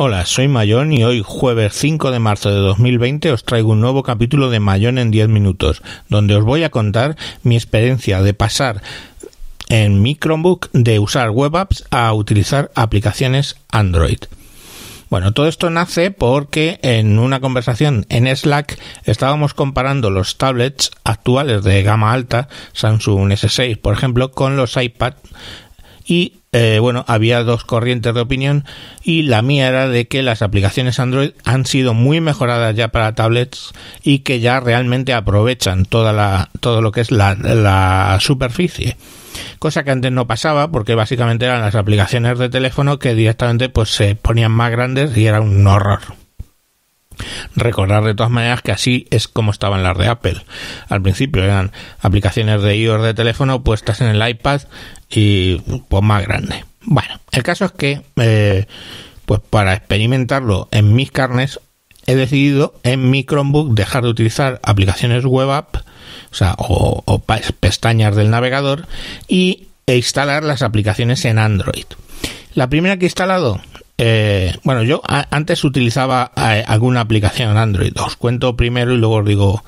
Hola, soy Mayón y hoy jueves 5 de marzo de 2020 os traigo un nuevo capítulo de Mayón en 10 minutos, donde os voy a contar mi experiencia de pasar en mi Chromebook de usar web apps a utilizar aplicaciones Android. Bueno, todo esto nace porque en una conversación en Slack estábamos comparando los tablets actuales de gama alta, Samsung S6 por ejemplo, con los iPad y eh, bueno, había dos corrientes de opinión y la mía era de que las aplicaciones Android han sido muy mejoradas ya para tablets y que ya realmente aprovechan toda la, todo lo que es la, la superficie. Cosa que antes no pasaba porque básicamente eran las aplicaciones de teléfono que directamente pues se ponían más grandes y era un horror. Recordar de todas maneras que así es como estaban las de Apple. Al principio eran aplicaciones de iOS de teléfono puestas en el iPad y pues más grande. Bueno, el caso es que eh, pues para experimentarlo en mis carnes he decidido en mi Chromebook dejar de utilizar aplicaciones web app, o pestañas del navegador y e instalar las aplicaciones en Android. La primera que he instalado, eh, bueno, yo antes utilizaba eh, alguna aplicación Android. Os cuento primero y luego os digo.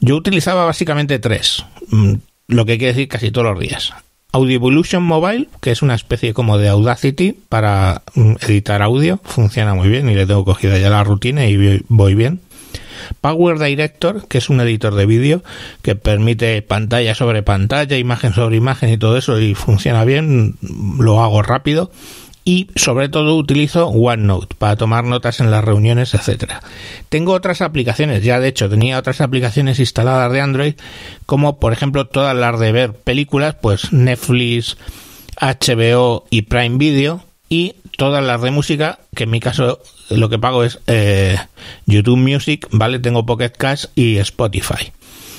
Yo utilizaba básicamente tres, mm, lo que quiere decir casi todos los días. Audio Evolution Mobile, que es una especie como de Audacity para mm, editar audio, funciona muy bien y le tengo cogida ya la rutina y voy bien. Power Director, que es un editor de vídeo que permite pantalla sobre pantalla, imagen sobre imagen y todo eso y funciona bien, lo hago rápido y sobre todo utilizo OneNote para tomar notas en las reuniones, etcétera. Tengo otras aplicaciones, ya de hecho tenía otras aplicaciones instaladas de Android, como por ejemplo todas las de ver películas, pues Netflix, HBO y Prime Video y todas las de música, que en mi caso lo que pago es eh, YouTube Music, ¿vale? Tengo Pocket Cash y Spotify.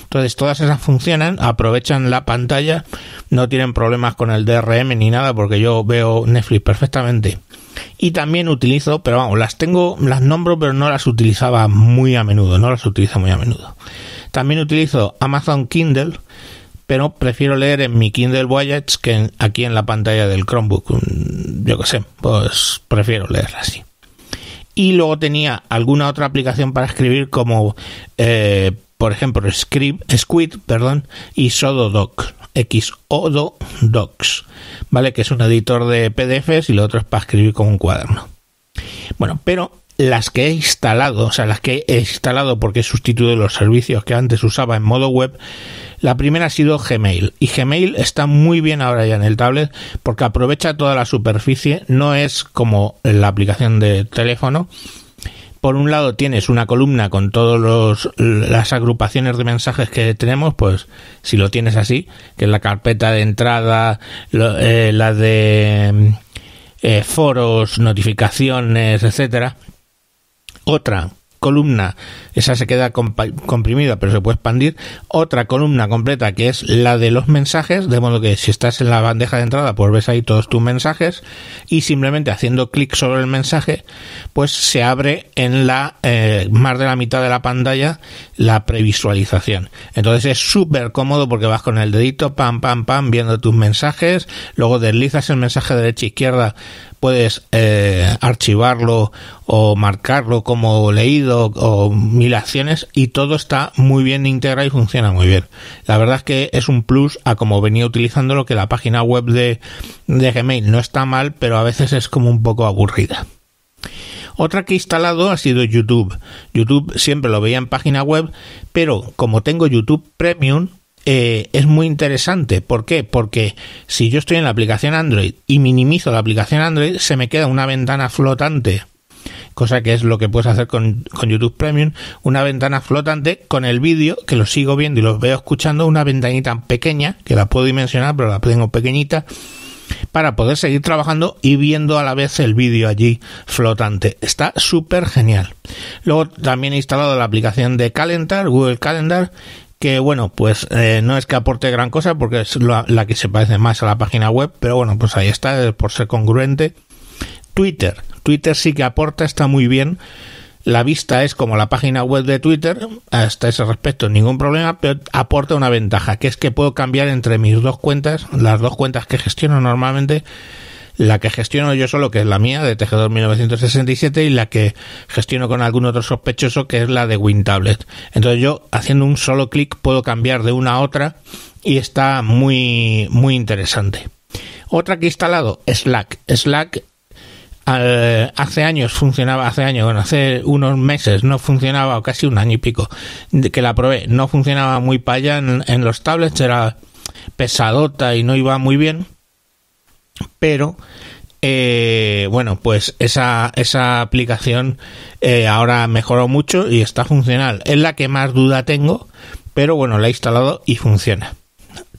Entonces todas esas funcionan, aprovechan la pantalla, no tienen problemas con el DRM ni nada porque yo veo Netflix perfectamente. Y también utilizo, pero vamos, las tengo, las nombro pero no las utilizaba muy a menudo, no las utilizo muy a menudo. También utilizo Amazon Kindle, pero prefiero leer en mi Kindle Voyage que aquí en la pantalla del Chromebook. Yo qué sé, pues prefiero leer así y luego tenía alguna otra aplicación para escribir como eh, por ejemplo Scrib, Squid perdón, y Sododoc, Docs, ¿vale? que es un editor de PDFs y lo otro es para escribir con un cuaderno. Bueno, pero las que he instalado, o sea, las que he instalado porque he los servicios que antes usaba en modo web, la primera ha sido Gmail. Y Gmail está muy bien ahora ya en el tablet porque aprovecha toda la superficie, no es como la aplicación de teléfono, por un lado tienes una columna con todas las agrupaciones de mensajes que tenemos, pues si lo tienes así, que es la carpeta de entrada, eh, la de eh, foros, notificaciones, etcétera. Otra columna, esa se queda comprimida pero se puede expandir, otra columna completa que es la de los mensajes, de modo que si estás en la bandeja de entrada pues ves ahí todos tus mensajes y simplemente haciendo clic sobre el mensaje pues se abre en la eh, más de la mitad de la pantalla la previsualización. Entonces es súper cómodo porque vas con el dedito pam pam pam viendo tus mensajes, luego deslizas el mensaje derecha izquierda puedes eh, archivarlo o marcarlo como leído o mil acciones y todo está muy bien integrado y funciona muy bien. La verdad es que es un plus a como venía utilizando lo que la página web de, de Gmail no está mal, pero a veces es como un poco aburrida. Otra que he instalado ha sido YouTube. YouTube siempre lo veía en página web, pero como tengo YouTube Premium, eh, es muy interesante. ¿Por qué? Porque si yo estoy en la aplicación Android y minimizo la aplicación Android, se me queda una ventana flotante cosa que es lo que puedes hacer con, YouTube Premium, una ventana flotante con el vídeo, que lo sigo viendo y lo veo escuchando, una ventanita pequeña, que la puedo dimensionar, pero la tengo pequeñita, para poder seguir trabajando y viendo a la vez el vídeo allí flotante. Está súper genial. Luego también he instalado la aplicación de Calendar, Google Calendar, que bueno, pues eh, no es que aporte gran cosa porque es la, la, que se parece más a la página web, pero bueno, pues ahí está, eh, por ser congruente. Twitter, Twitter sí que aporta, está muy bien. La vista es como la página web de Twitter, hasta ese respecto ningún problema, pero aporta una ventaja, que es que puedo cambiar entre mis dos cuentas, las dos cuentas que gestiono normalmente, la que gestiono yo solo, que es la mía, de Tejedor 1967, y la que gestiono con algún otro sospechoso, que es la de WinTablet. Entonces yo, haciendo un solo clic, puedo cambiar de una a otra y está muy, muy interesante. Otra que he instalado, Slack. Slack hace años funcionaba, hace años, bueno, hace unos meses no funcionaba, o casi un año y pico, que la probé, no funcionaba muy para allá en, los tablets, era pesadota y no iba muy bien pero eh, bueno, pues esa, esa aplicación eh, ahora mejoró mucho y está funcional. Es la que más duda tengo, pero bueno, la he instalado y funciona.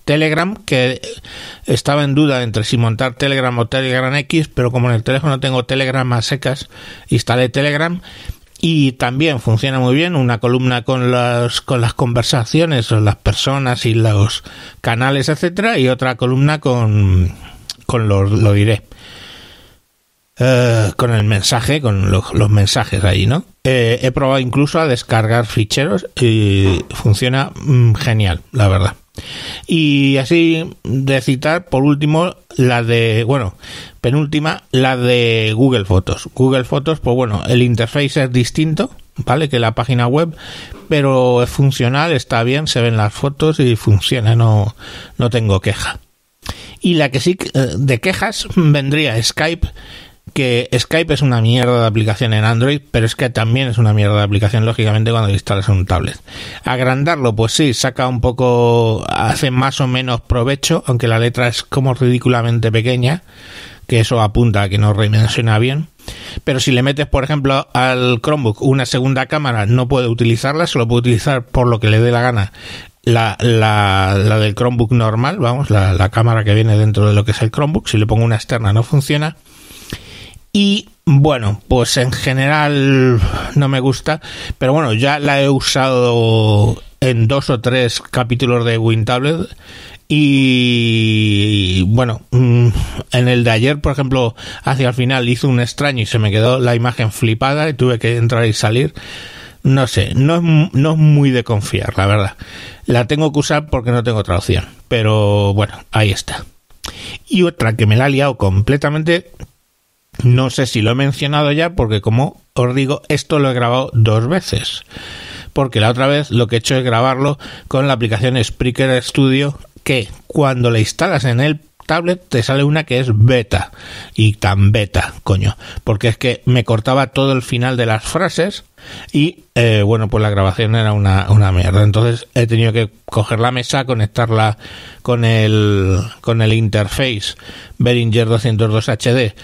Telegram, que estaba en duda entre si montar Telegram o Telegram X, pero como en el teléfono tengo Telegram más secas, instalé Telegram y también funciona muy bien una columna con las con las conversaciones o las personas y los canales etcétera y otra columna con con los, lo diré. Eh, con el mensaje, con los, mensajes ahí, ¿no? Eh, he probado incluso a descargar ficheros y funciona mm, genial, la verdad. Y así de citar, por último, la de, bueno, penúltima, la de Google Fotos. Google Fotos, pues bueno, el interface es distinto, ¿vale? Que la página web, pero es funcional, está bien, se ven las fotos y funciona, no, no tengo queja. Y la que sí eh, de quejas vendría Skype, que Skype es una mierda de aplicación en Android, pero es que también es una mierda de aplicación, lógicamente, cuando instalas un tablet. Agrandarlo, pues sí, saca un poco, hace más o menos provecho, aunque la letra es como ridículamente pequeña, que eso apunta a que no redimensiona bien. Pero si le metes, por ejemplo, al Chromebook una segunda cámara, no puede utilizarla, solo puede utilizar por lo que le dé la gana la, la, del Chromebook normal, vamos, la, la cámara que viene dentro de lo que es el Chromebook, si le pongo una externa no funciona. Y bueno, pues en general no me gusta, pero bueno, ya la he usado en dos o tres capítulos de WinTablet y bueno, mm, en el de ayer, por ejemplo, hacia el final hizo un extraño y se me quedó la imagen flipada y tuve que entrar y salir no sé, no es, no es muy de confiar, la verdad. La tengo que usar porque no tengo otra opción pero bueno, ahí está. Y otra que me la ha liado completamente, no sé si lo he mencionado ya, porque como os digo, esto lo he grabado dos veces. Porque la otra vez lo que he hecho es grabarlo con la aplicación Spreaker Studio, que cuando la instalas en el tablet te sale una que es beta. Y tan beta, coño. Porque es que me cortaba todo el final de las frases y eh, bueno, pues la grabación era una, una, mierda. Entonces he tenido que coger la mesa, conectarla con el, con el interface Behringer 202 HD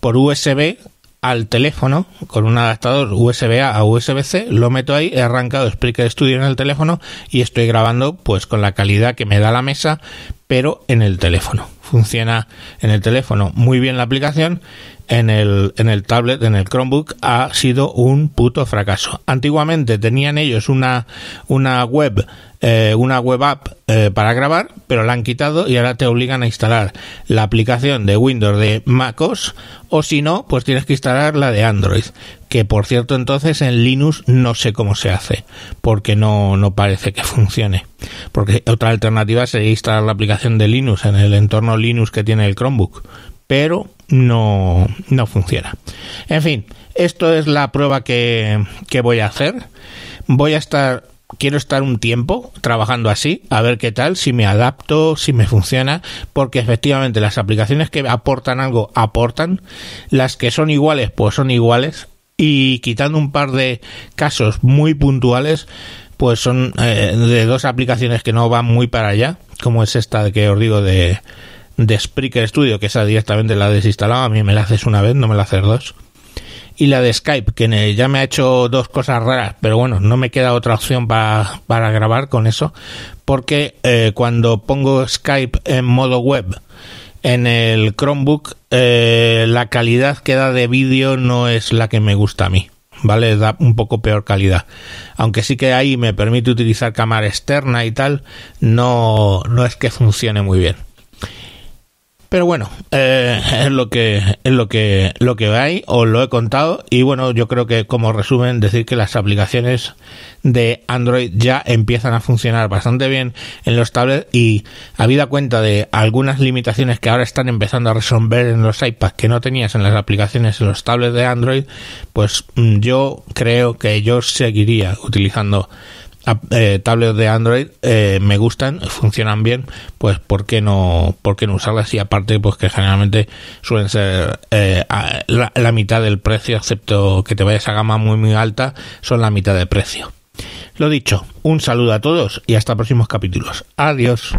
por USB al teléfono con un adaptador USB-A a USB-C, lo meto ahí, he arrancado Spreaker Studio en el teléfono y estoy grabando pues con la calidad que me da la mesa, pero en el teléfono funciona en el teléfono muy bien la aplicación en el, en el tablet, en el Chromebook, ha sido un puto fracaso. Antiguamente tenían ellos una, una web, eh, una web app eh, para grabar, pero la han quitado y ahora te obligan a instalar la aplicación de Windows de MacOS o si no, pues tienes que instalar la de Android, que por cierto entonces en Linux no sé cómo se hace, porque no, no parece que funcione. Porque otra alternativa sería instalar la aplicación de Linux en el entorno Linux que tiene el Chromebook, pero no, no funciona. En fin, esto es la prueba que, voy a hacer. Voy a estar quiero estar un tiempo trabajando así, a ver qué tal, si me adapto, si me funciona, porque efectivamente las aplicaciones que aportan algo aportan, las que son iguales pues son iguales y quitando un par de casos muy puntuales pues son eh, de dos aplicaciones que no van muy para allá, como es esta que os digo de de Spreaker Studio, que esa directamente la desinstalaba a mí me la haces una vez, no me la haces dos. Y la de Skype, que ya me ha hecho dos cosas raras, pero bueno, no me queda otra opción para, grabar con eso, porque eh, cuando pongo Skype en modo web en el Chromebook, eh, la calidad que da de vídeo no es la que me gusta a mí. ¿vale? Da un poco peor calidad. Aunque sí que ahí me permite utilizar cámara externa y tal, no, no es que funcione muy bien. Pero bueno, eh, es lo que es lo que lo que hay, os lo he contado y bueno, yo creo que como resumen decir que las aplicaciones de Android ya empiezan a funcionar bastante bien en los tablets y habida cuenta de algunas limitaciones que ahora están empezando a resolver en los iPads que no tenías en las aplicaciones en los tablets de Android, pues mm, yo creo que yo seguiría utilizando eh, tablets de Android eh, me gustan, funcionan bien, pues ¿por qué no, por qué no usarlas? Y aparte, pues que generalmente suelen ser eh, la, mitad del precio, excepto que te vayas a gama muy muy alta, son la mitad de precio. Lo dicho, un saludo a todos y hasta próximos capítulos. Adiós.